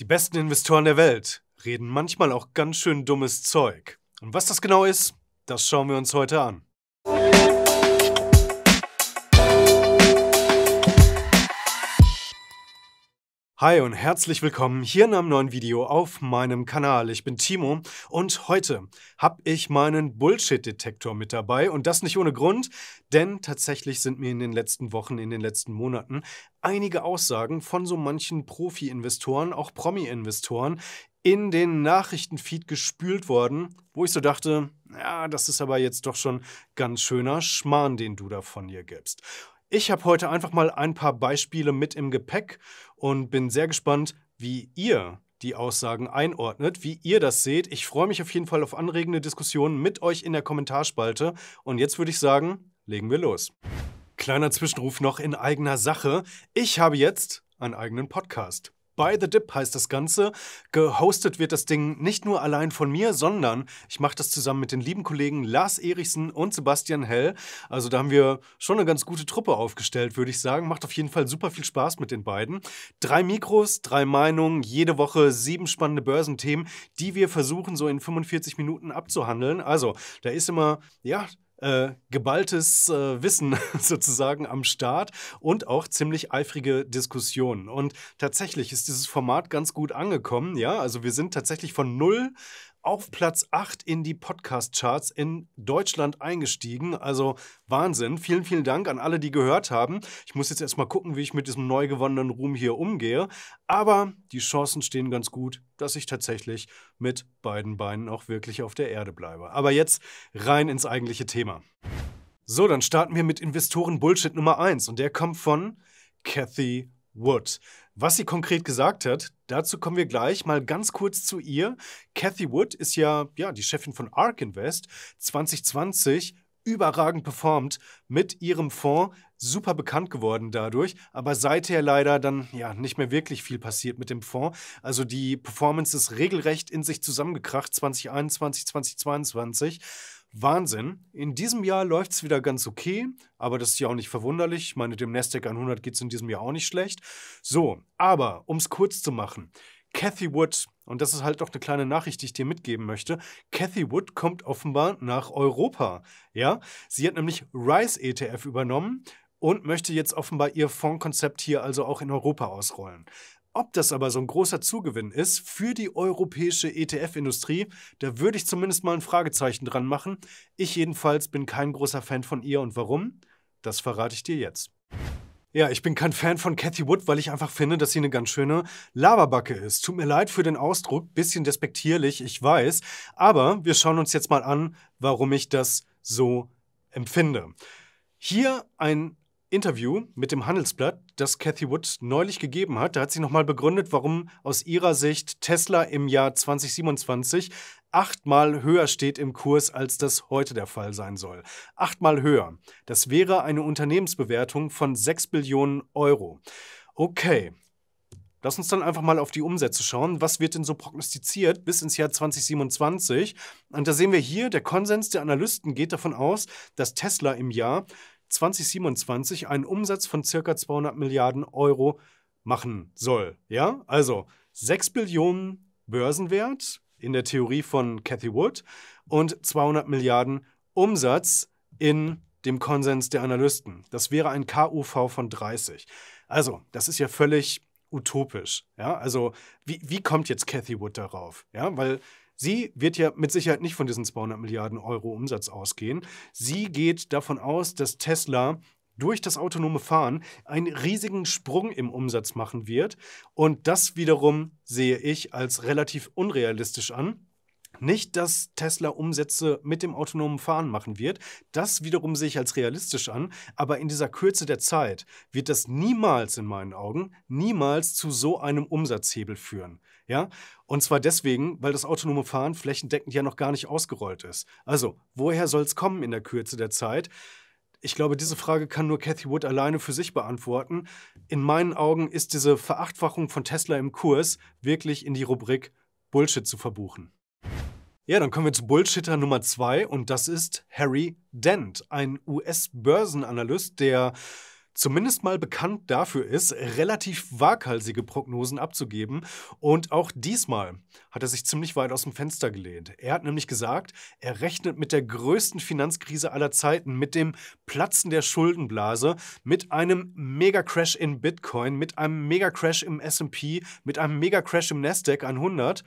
Die besten Investoren der Welt reden manchmal auch ganz schön dummes Zeug. Und was das genau ist, das schauen wir uns heute an. Hi und herzlich willkommen hier in einem neuen Video auf meinem Kanal. Ich bin Timo und heute habe ich meinen Bullshit-Detektor mit dabei und das nicht ohne Grund, denn tatsächlich sind mir in den letzten Wochen, in den letzten Monaten einige Aussagen von so manchen Profi-Investoren, auch Promi-Investoren, in den Nachrichtenfeed gespült worden, wo ich so dachte, ja, das ist aber jetzt doch schon ganz schöner Schmarrn, den du da von dir gibst. Ich habe heute einfach mal ein paar Beispiele mit im Gepäck und bin sehr gespannt, wie ihr die Aussagen einordnet, wie ihr das seht. Ich freue mich auf jeden Fall auf anregende Diskussionen mit euch in der Kommentarspalte. Und jetzt würde ich sagen, legen wir los. Kleiner Zwischenruf noch in eigener Sache. Ich habe jetzt einen eigenen Podcast by the Dip heißt das Ganze. Gehostet wird das Ding nicht nur allein von mir, sondern ich mache das zusammen mit den lieben Kollegen Lars Erichsen und Sebastian Hell. Also da haben wir schon eine ganz gute Truppe aufgestellt, würde ich sagen. Macht auf jeden Fall super viel Spaß mit den beiden. Drei Mikros, drei Meinungen, jede Woche sieben spannende Börsenthemen, die wir versuchen so in 45 Minuten abzuhandeln. Also da ist immer, ja, äh, geballtes äh, Wissen sozusagen am Start und auch ziemlich eifrige Diskussionen. Und tatsächlich ist dieses Format ganz gut angekommen. Ja, also wir sind tatsächlich von null auf Platz 8 in die Podcast-Charts in Deutschland eingestiegen. Also Wahnsinn. Vielen, vielen Dank an alle, die gehört haben. Ich muss jetzt erstmal gucken, wie ich mit diesem neu gewonnenen Ruhm hier umgehe. Aber die Chancen stehen ganz gut, dass ich tatsächlich mit beiden Beinen auch wirklich auf der Erde bleibe. Aber jetzt rein ins eigentliche Thema. So, dann starten wir mit Investoren Bullshit Nummer 1 und der kommt von Kathy Wood. Was sie konkret gesagt hat, dazu kommen wir gleich mal ganz kurz zu ihr. Cathy Wood ist ja, ja die Chefin von ARK Invest 2020 überragend performt mit ihrem Fonds super bekannt geworden dadurch, aber seither leider dann ja nicht mehr wirklich viel passiert mit dem Fonds. Also die Performance ist regelrecht in sich zusammengekracht 2021, 2022. Wahnsinn. In diesem Jahr läuft es wieder ganz okay, aber das ist ja auch nicht verwunderlich. Ich meine, dem Nasdaq 100 geht es in diesem Jahr auch nicht schlecht. So, aber um es kurz zu machen. Cathy Wood, und das ist halt noch eine kleine Nachricht, die ich dir mitgeben möchte. Cathy Wood kommt offenbar nach Europa. Ja, sie hat nämlich Rice ETF übernommen und möchte jetzt offenbar ihr Fondskonzept hier also auch in Europa ausrollen. Ob das aber so ein großer Zugewinn ist für die europäische ETF-Industrie, da würde ich zumindest mal ein Fragezeichen dran machen. Ich jedenfalls bin kein großer Fan von ihr und warum? Das verrate ich dir jetzt. Ja, ich bin kein Fan von Cathy Wood, weil ich einfach finde, dass sie eine ganz schöne Laberbacke ist. Tut mir leid für den Ausdruck, bisschen despektierlich, ich weiß, aber wir schauen uns jetzt mal an, warum ich das so empfinde. Hier ein Interview mit dem Handelsblatt, das Cathy Wood neulich gegeben hat. Da hat sie nochmal begründet, warum aus ihrer Sicht Tesla im Jahr 2027 achtmal höher steht im Kurs, als das heute der Fall sein soll. Achtmal höher. Das wäre eine Unternehmensbewertung von 6 Billionen Euro. Okay. Lass uns dann einfach mal auf die Umsätze schauen. Was wird denn so prognostiziert bis ins Jahr 2027? Und da sehen wir hier, der Konsens der Analysten geht davon aus, dass Tesla im Jahr 2027 einen Umsatz von circa 200 Milliarden Euro machen soll. Ja, also 6 Billionen Börsenwert in der Theorie von Cathy Wood und 200 Milliarden Umsatz in dem Konsens der Analysten. Das wäre ein KUV von 30. Also, das ist ja völlig utopisch. Ja, also wie, wie kommt jetzt Cathy Wood darauf? Ja, weil Sie wird ja mit Sicherheit nicht von diesen 200 Milliarden Euro Umsatz ausgehen. Sie geht davon aus, dass Tesla durch das autonome Fahren einen riesigen Sprung im Umsatz machen wird. Und das wiederum sehe ich als relativ unrealistisch an nicht, dass Tesla Umsätze mit dem autonomen Fahren machen wird. Das wiederum sehe ich als realistisch an, aber in dieser Kürze der Zeit wird das niemals in meinen Augen niemals zu so einem Umsatzhebel führen. Ja? Und zwar deswegen, weil das autonome Fahren flächendeckend ja noch gar nicht ausgerollt ist. Also, woher soll es kommen in der Kürze der Zeit? Ich glaube, diese Frage kann nur Cathy Wood alleine für sich beantworten. In meinen Augen ist diese Verachtfachung von Tesla im Kurs wirklich in die Rubrik Bullshit zu verbuchen. Ja, dann kommen wir zu Bullshitter Nummer zwei und das ist Harry Dent, ein US-Börsenanalyst, der zumindest mal bekannt dafür ist, relativ waghalsige Prognosen abzugeben. Und auch diesmal hat er sich ziemlich weit aus dem Fenster gelehnt. Er hat nämlich gesagt, er rechnet mit der größten Finanzkrise aller Zeiten, mit dem Platzen der Schuldenblase, mit einem Megacrash in Bitcoin, mit einem Megacrash im SP, mit einem Megacrash im Nasdaq 100.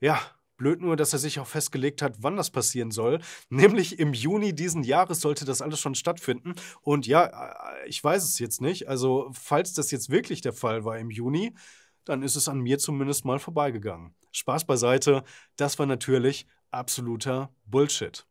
Ja, Blöd nur, dass er sich auch festgelegt hat, wann das passieren soll. Nämlich im Juni diesen Jahres sollte das alles schon stattfinden. Und ja, äh, äh, ich weiß es jetzt nicht. Also, falls das jetzt wirklich der Fall war im Juni, dann ist es an mir zumindest mal vorbeigegangen. Spaß beiseite, das war natürlich absoluter Bullshit.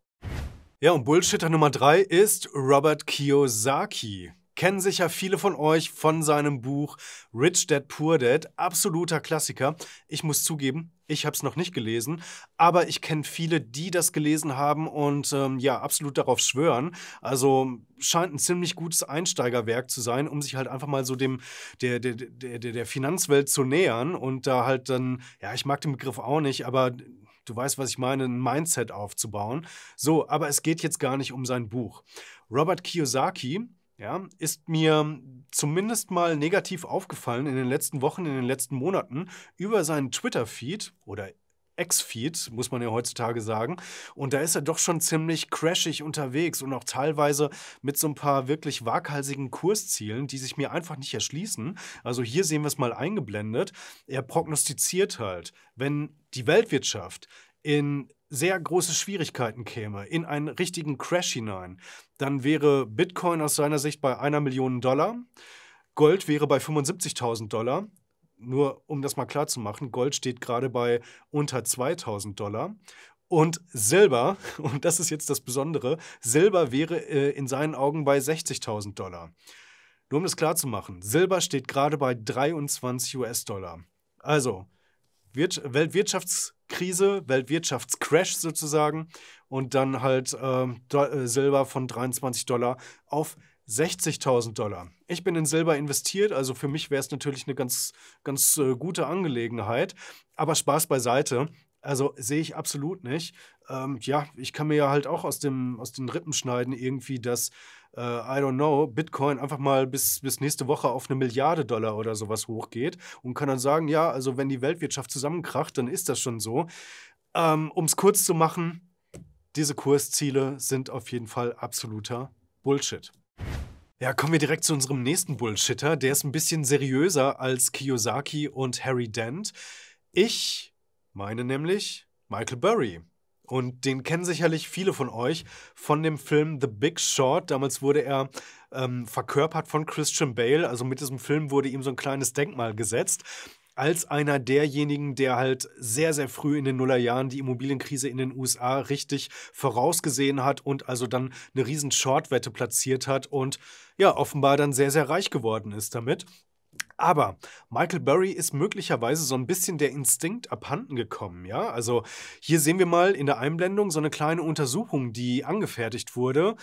Ja, und Bullshitter Nummer drei ist Robert Kiyosaki kennen sicher viele von euch von seinem Buch Rich Dad Poor Dad, absoluter Klassiker. Ich muss zugeben, ich habe es noch nicht gelesen, aber ich kenne viele, die das gelesen haben und ähm, ja, absolut darauf schwören. Also scheint ein ziemlich gutes Einsteigerwerk zu sein, um sich halt einfach mal so dem der, der, der, der Finanzwelt zu nähern und da halt dann, ja, ich mag den Begriff auch nicht, aber du weißt, was ich meine, ein Mindset aufzubauen. So, aber es geht jetzt gar nicht um sein Buch. Robert Kiyosaki ja, ist mir zumindest mal negativ aufgefallen in den letzten Wochen, in den letzten Monaten über seinen Twitter-Feed oder Ex-Feed, muss man ja heutzutage sagen. Und da ist er doch schon ziemlich crashig unterwegs und auch teilweise mit so ein paar wirklich waghalsigen Kurszielen, die sich mir einfach nicht erschließen. Also hier sehen wir es mal eingeblendet. Er prognostiziert halt, wenn die Weltwirtschaft in sehr große Schwierigkeiten käme, in einen richtigen Crash hinein, dann wäre Bitcoin aus seiner Sicht bei einer Million Dollar, Gold wäre bei 75.000 Dollar. Nur um das mal klar zu machen, Gold steht gerade bei unter 2000 Dollar und Silber, und das ist jetzt das Besondere, Silber wäre äh, in seinen Augen bei 60.000 Dollar. Nur um das klar zu machen, Silber steht gerade bei 23 US-Dollar. Also, Welt Weltwirtschafts Krise, Weltwirtschaftscrash sozusagen und dann halt ähm, äh, Silber von 23 Dollar auf 60.000 Dollar. Ich bin in Silber investiert, also für mich wäre es natürlich eine ganz, ganz äh, gute Angelegenheit. Aber Spaß beiseite. Also sehe ich absolut nicht. Ähm, ja, ich kann mir ja halt auch aus, dem, aus den Rippen schneiden, irgendwie, dass äh, I don't know, Bitcoin einfach mal bis, bis nächste Woche auf eine Milliarde Dollar oder sowas hochgeht und kann dann sagen, ja, also wenn die Weltwirtschaft zusammenkracht, dann ist das schon so. Ähm, um es kurz zu machen, diese Kursziele sind auf jeden Fall absoluter Bullshit. Ja, kommen wir direkt zu unserem nächsten Bullshitter. Der ist ein bisschen seriöser als Kiyosaki und Harry Dent. Ich meine nämlich Michael Burry. Und den kennen sicherlich viele von euch von dem Film The Big Short. Damals wurde er ähm, verkörpert von Christian Bale. Also mit diesem Film wurde ihm so ein kleines Denkmal gesetzt. Als einer derjenigen, der halt sehr, sehr früh in den Nullerjahren die Immobilienkrise in den USA richtig vorausgesehen hat und also dann eine riesen Shortwette platziert hat und ja, offenbar dann sehr, sehr reich geworden ist damit. Aber Michael Burry ist möglicherweise so ein bisschen der Instinkt abhanden gekommen, ja? Also hier sehen wir mal in der Einblendung so eine kleine Untersuchung, die angefertigt wurde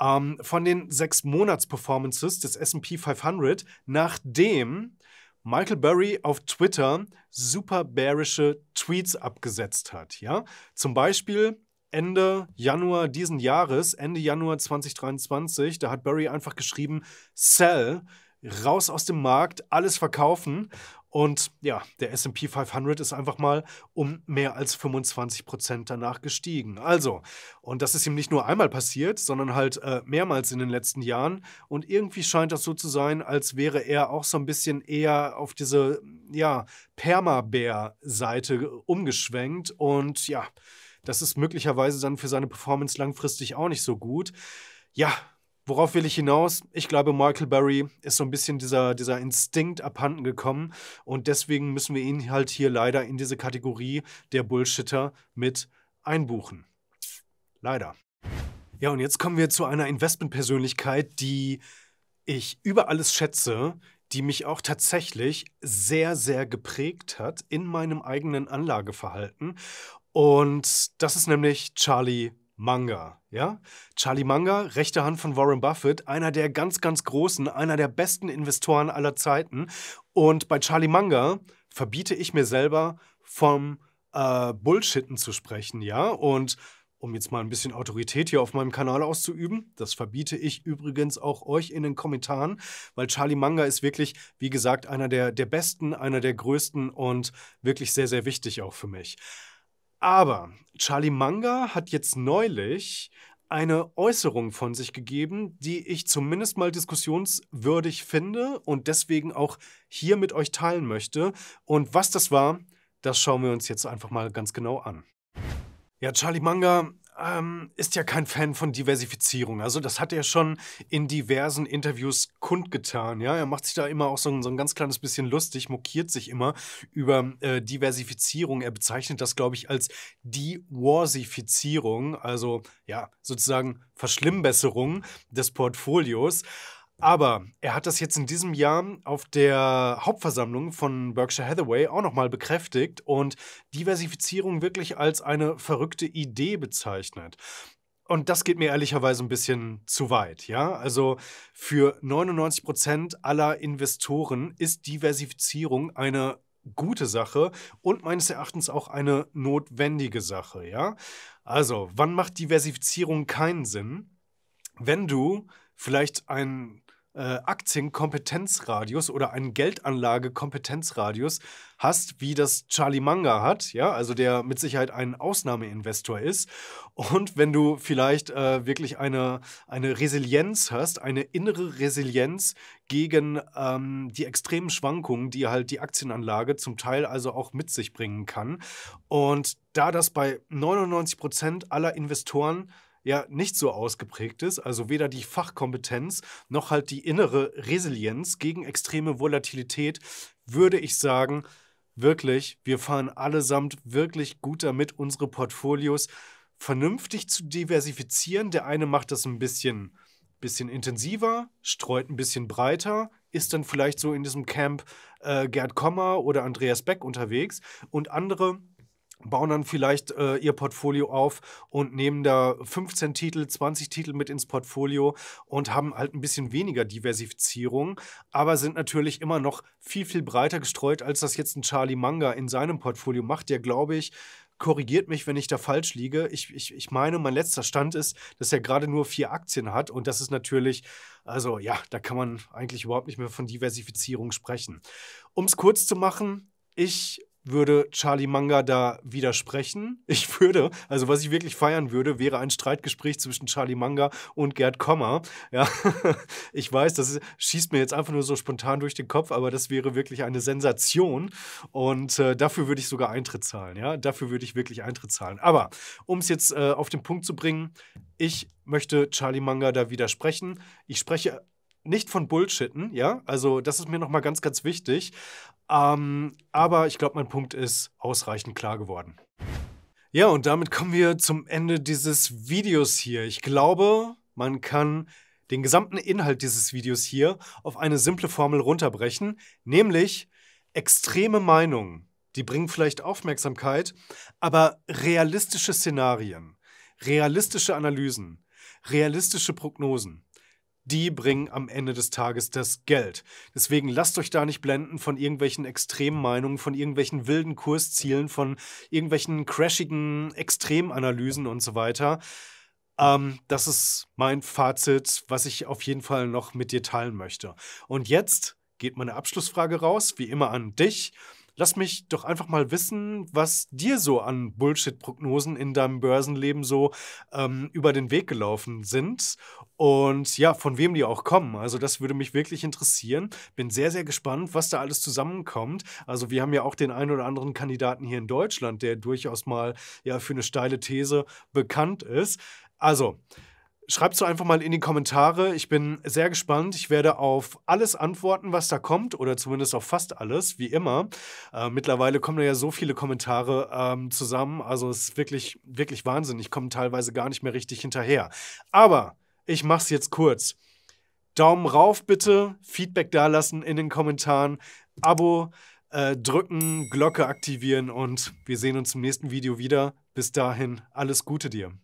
ähm, von den sechs Monats-Performances des SP 500, nachdem Michael Burry auf Twitter super bearische Tweets abgesetzt hat, ja? Zum Beispiel Ende Januar diesen Jahres, Ende Januar 2023, da hat Burry einfach geschrieben, sell, raus aus dem Markt, alles verkaufen. Und ja, der SP 500 ist einfach mal um mehr als 25 Prozent danach gestiegen. Also, und das ist ihm nicht nur einmal passiert, sondern halt äh, mehrmals in den letzten Jahren. Und irgendwie scheint das so zu sein, als wäre er auch so ein bisschen eher auf diese, ja, perma seite umgeschwenkt. Und ja, das ist möglicherweise dann für seine Performance langfristig auch nicht so gut. Ja, Worauf will ich hinaus? Ich glaube, Michael Berry ist so ein bisschen dieser, dieser Instinkt abhanden gekommen und deswegen müssen wir ihn halt hier leider in diese Kategorie der Bullshitter mit einbuchen. Leider. Ja, und jetzt kommen wir zu einer Investmentpersönlichkeit, die ich über alles schätze, die mich auch tatsächlich sehr, sehr geprägt hat in meinem eigenen Anlageverhalten. Und das ist nämlich Charlie Manga, ja? Charlie Manga, rechte Hand von Warren Buffett, einer der ganz, ganz großen, einer der besten Investoren aller Zeiten. Und bei Charlie Manga verbiete ich mir selber, vom äh, Bullshitten zu sprechen, ja? Und um jetzt mal ein bisschen Autorität hier auf meinem Kanal auszuüben. Das verbiete ich übrigens auch euch in den Kommentaren, weil Charlie Manga ist wirklich, wie gesagt, einer der, der besten, einer der größten und wirklich sehr, sehr wichtig auch für mich. Aber Charlie Manga hat jetzt neulich eine Äußerung von sich gegeben, die ich zumindest mal diskussionswürdig finde und deswegen auch hier mit euch teilen möchte. Und was das war, das schauen wir uns jetzt einfach mal ganz genau an. Ja, Charlie Manga ähm, ist ja kein Fan von Diversifizierung. Also das hat er schon in diversen Interviews kundgetan. Ja? Er macht sich da immer auch so ein, so ein ganz kleines bisschen lustig, mokiert sich immer über äh, Diversifizierung. Er bezeichnet das, glaube ich, als Dewarsifizierung, also ja, sozusagen Verschlimmbesserung des Portfolios. Aber er hat das jetzt in diesem Jahr auf der Hauptversammlung von Berkshire Hathaway auch nochmal bekräftigt und Diversifizierung wirklich als eine verrückte Idee bezeichnet. Und das geht mir ehrlicherweise ein bisschen zu weit, ja? Also für 99 Prozent aller Investoren ist Diversifizierung eine gute Sache und meines Erachtens auch eine notwendige Sache, ja? Also, wann macht Diversifizierung keinen Sinn? Wenn du vielleicht ein äh, Aktienkompetenzradius oder einen Geldanlagekompetenzradius hast, wie das Charlie Manga hat, ja, also der mit Sicherheit ein Ausnahmeinvestor ist. Und wenn du vielleicht äh, wirklich eine, eine Resilienz hast, eine innere Resilienz gegen ähm, die extremen Schwankungen, die halt die Aktienanlage zum Teil also auch mit sich bringen kann. Und da das bei 99 Prozent aller Investoren ja nicht so ausgeprägt ist, also weder die Fachkompetenz noch halt die innere Resilienz gegen extreme Volatilität, würde ich sagen, wirklich, wir fahren allesamt wirklich gut damit, unsere Portfolios vernünftig zu diversifizieren. Der eine macht das ein bisschen, bisschen intensiver, streut ein bisschen breiter, ist dann vielleicht so in diesem Camp äh, Gerd Kommer oder Andreas Beck unterwegs und andere bauen dann vielleicht äh, ihr Portfolio auf und nehmen da 15 Titel, 20 Titel mit ins Portfolio und haben halt ein bisschen weniger Diversifizierung, aber sind natürlich immer noch viel, viel breiter gestreut, als das jetzt ein Charlie Manga in seinem Portfolio macht, der, glaube ich, korrigiert mich, wenn ich da falsch liege. Ich, ich, ich meine, mein letzter Stand ist, dass er gerade nur vier Aktien hat und das ist natürlich, also ja, da kann man eigentlich überhaupt nicht mehr von Diversifizierung sprechen. Um es kurz zu machen, ich würde Charlie Manga da widersprechen. Ich würde, also was ich wirklich feiern würde, wäre ein Streitgespräch zwischen Charlie Manga und Gerd Kommer. Ja, ich weiß, das schießt mir jetzt einfach nur so spontan durch den Kopf, aber das wäre wirklich eine Sensation und äh, dafür würde ich sogar Eintritt zahlen. Ja, dafür würde ich wirklich Eintritt zahlen. Aber um es jetzt äh, auf den Punkt zu bringen, ich möchte Charlie Manga da widersprechen. Ich spreche nicht von Bullshitten, ja. Also das ist mir nochmal ganz, ganz wichtig. Ähm, aber ich glaube, mein Punkt ist ausreichend klar geworden. Ja, und damit kommen wir zum Ende dieses Videos hier. Ich glaube, man kann den gesamten Inhalt dieses Videos hier auf eine simple Formel runterbrechen, nämlich extreme Meinungen, die bringen vielleicht Aufmerksamkeit, aber realistische Szenarien, realistische Analysen, realistische Prognosen, die bringen am Ende des Tages das Geld. Deswegen lasst euch da nicht blenden von irgendwelchen extremen Meinungen, von irgendwelchen wilden Kurszielen, von irgendwelchen crashigen Extremanalysen und so weiter. Ähm, das ist mein Fazit, was ich auf jeden Fall noch mit dir teilen möchte. Und jetzt geht meine Abschlussfrage raus, wie immer an dich. Lass mich doch einfach mal wissen, was dir so an Bullshit-Prognosen in deinem Börsenleben so ähm, über den Weg gelaufen sind und ja, von wem die auch kommen. Also das würde mich wirklich interessieren. Bin sehr, sehr gespannt, was da alles zusammenkommt. Also wir haben ja auch den einen oder anderen Kandidaten hier in Deutschland, der durchaus mal ja für eine steile These bekannt ist. Also, Schreibt es einfach mal in die Kommentare. Ich bin sehr gespannt. Ich werde auf alles antworten, was da kommt, oder zumindest auf fast alles, wie immer. Äh, mittlerweile kommen da ja so viele Kommentare ähm, zusammen. Also es ist wirklich, wirklich Wahnsinn. Ich komme teilweise gar nicht mehr richtig hinterher. Aber ich mache es jetzt kurz. Daumen rauf bitte, Feedback dalassen in den Kommentaren, Abo äh, drücken, Glocke aktivieren und wir sehen uns im nächsten Video wieder. Bis dahin, alles Gute dir.